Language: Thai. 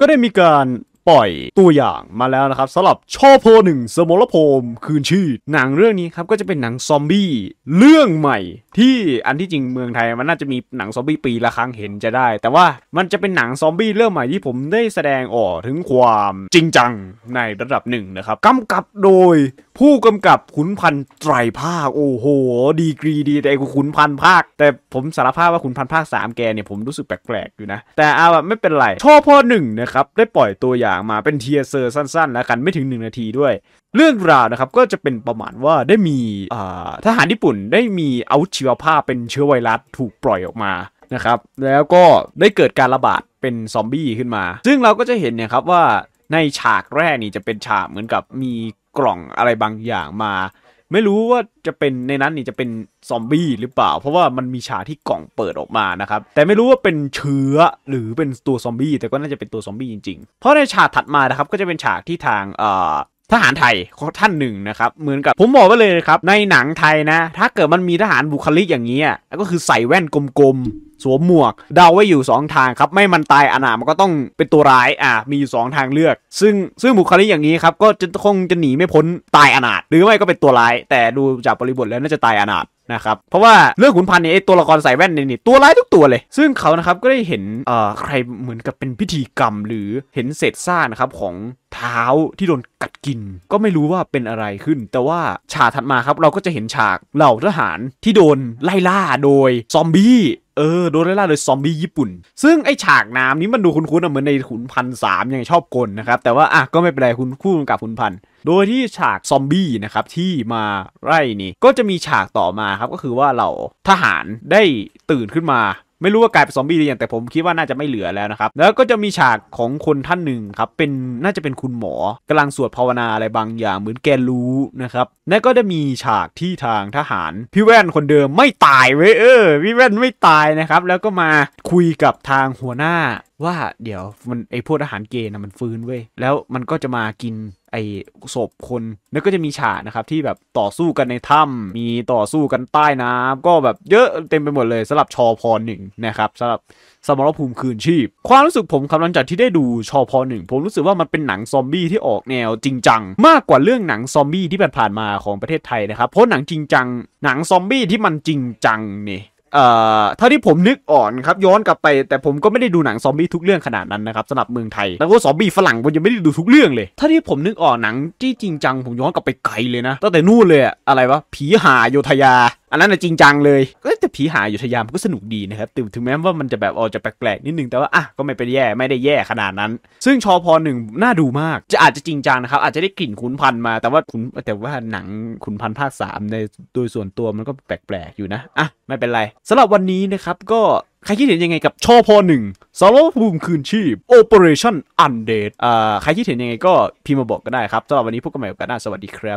ก็ได้มีการปล่อยตัวอย่างมาแล้วนะครับสำหรับชอโพหนึ่งสมรภูมิคืนชีพหนังเรื่องนี้ครับก็จะเป็นหนังซอมบี้เรื่องใหม่ที่อันที่จริงเมืองไทยมันน่าจะมีหนังซอมบี้ปีละครั้ง เห็นจะได้ แต่ว่ามันจะเป็นหนังซอมบี้เรื่องใหม่ที่ผมได้แสดงออกถึงความจริงจังในระดับหนึ่งนะครับกำกับโดย ผู้กำกับขุนพันธ์ไตรภาคโอ้โห ดีกรีดีแต่ขุนพันธ์ภาค แต่ผมสารภาพว่าขุนพันธ์ภาค3แกเนี่ยผมรู้สึกแปลกๆอยู่นะแต่เอาแบบไม่เป็นไรช่อพ่อหนึ่งนะครับได้ปล่อยตัวอย่างางมาเป็นเทียเซอร์สั้นๆแล้วกันไม่ถึง 1 นาทีด้วย เรื่องราวนะครับก็จะเป็นประมาณว่าได้มีทหารญี่ปุ่นได้มีอาวุธชีวภาพเป็นเชื้อไวรัสถูกปล่อยออกมานะครับ แล้วก็ได้เกิดการระบาดเป็นซอมบี้ขึ้นมา ซึ่งเราก็จะเห็นเนี่ยครับว่าในฉากแรกนี่จะเป็นฉากเหมือนกับมีกล่องอะไรบางอย่างมาไม่รู้ว่าจะเป็นในนั้นนี่จะเป็นซอมบี้หรือเปล่า เพราะว่ามันมีฉากที่กล่องเปิดออกมานะครับแต่ไม่รู้ว่าเป็นเชื้อหรือเป็นตัวซอมบี้แต่ก็น่าจะเป็นตัวซอมบี้จริงๆเพราะในฉากถัดมานะครับก็จะเป็นฉากที่ทางเอ่อทหารไทยท่านหนึ่งนะครับเหมือนกับผมบอกไว้เลยครับในหนังไทยนะถ้าเกิดมันมีทหารบุคลิกอย่างนี้ก็คือใส่แว่นกลมสวมหมวกเดาไว้อยู่ 2 ทางครับไม่มันตายอนามันก็ต้องเป็นตัวร้ายอ่ามีอยู่2ทางเลือก ซึ่งซึ่งบุคลิกอย่างนี้ครับก็จะคงจะหนีไม่พ้นตายอนาถหรือไม่ก็เป็นตัวร้าย แต่ดูจากบริบทแล้วน่าจะตายอนาถนะครับเพราะว่าเรื่องขุนพันธ์เนี่ยตัวละครใส่แว่นเนี่ยตัวร้ายทุกตัวเลย ซึ่งเขานะครับก็ได้เห็นเอ่อใครเหมือนกับเป็นพิธีกรรมหรือเห็นเศษซ่านะครับของเท้าที่โดนกัดกิน ก็ไม่รู้ว่าเป็นอะไรขึ้น แต่ว่าฉากถัดมาครับเราก็จะเห็นฉากเหล่าทหารที่โดนไล่ล่าโดยซอมบี้เออโดนไล่ล่าโดยซอมบี้ญี่ปุ่น ซึ่ง ไอฉากน้ำนี้มันดูคุ้นๆเหมือนในขุนพันสามยัง ชอบกลนะครับ แต่ว่าอ่ะก็ไม่เป็นไร คุณคู่กับขุน พัน โดยที่ฉากซอมบี้นะครับที่มา ไล่นี่ก็จะมีฉากต่อมา ครับ ก็คือว่าเราทหารได้ตื่นขึ้นมาไม่รู้ว่ากลายเป็นซอมบี้หรือยังแต่ผมคิดว่าน่าจะไม่เหลือแล้วนะครับ แล้วก็จะมีฉากของคนท่านหนึ่งครับเป็นน่าจะเป็นคุณหมอกำลังสวดภาวนาอะไรบางอย่างเหมือนแกรู้นะครับ และก็จะมีฉากที่ทางทหาร พี่แว่นคนเดิมไม่ตายเว้ยเออพี่แว่นไม่ตายนะครับ แล้วก็มาคุยกับทางหัวหน้าว่าเดี๋ยวมันไอพวกทหารเกณฑ์นะมันฟื้นเว้ย แล้วมันก็จะมากินอ้ศพคนแล้วก็จะมีฉากนะครับที่แบบต่อสู้กันในถ้ำมีต่อสู้กันใต้น้ำ ก็แบบเยอะเต็มไปหมดเลยสำหรับชอพอหนึ่งนะครับสำหรับสมรภูมิคืนชีพ ความรู้สึกผมคำนังจากที่ได้ดูชอพอหนึ่งผมรู้สึกว่ามันเป็นหนังซอมบี้ที่ออกแนวจริงจังมากกว่าเรื่องหนังซอมบี้ที่ผ่านมาของประเทศไทยนะครับเพราะหนังจริงจังหนังซอมบี้ที่มันจริงจังเนี่ยเอ่อเท่าที่ผมนึกอ่อนครับย้อนกลับไป แต่ผมก็ไม่ได้ดูหนังซอมบี้ทุกเรื่องขนาดนั้นนะครับสำหรับเมืองไทย แล้วก็ซอมบี้ฝรั่งผมยังไม่ได้ดูทุกเรื่องเลยเท่าที่ผมนึกอ่อนหนังที่จริงจัง ผมย้อนกลับไปไกลเลยนะตั้งแต่นู่นเลยอะอะไรวะผีหาโยธยาอันนั้นจริงจังเลยก็แต่ผีหาอยู่ทยามก็สนุกดีนะครับถึงถึงแม้ว่ามันจะแบบออกจะแปลกๆนิดนึง แต่ว่า อ่ะก็ไม่ไปแย่ไม่ได้แย่ขนาดนั้น ซึ่งชอพอหนึ่งน่าดูมากจะอาจจะจริงจังนะครับ อาจจะได้กลิ่นขุนพันมา แต่ว่าขุนแต่ว่าหนังขุนพันภาคสามในโดยส่วนตัวมันก็แปลกๆอยู่นะอ่ะไม่เป็นไรสำหรับวันนี้นะครับก็ใครคิดเห็นยังไงกับชอพอหนึ่งสารวัภูมิคืนชีพ Operation Undead อ่าใครคิดเห็นยังไงก็พิมพ์มาบอกก็ได้ครับสำหรับวันนี้พบกันใหม่กันหน้าสวัสดีครับ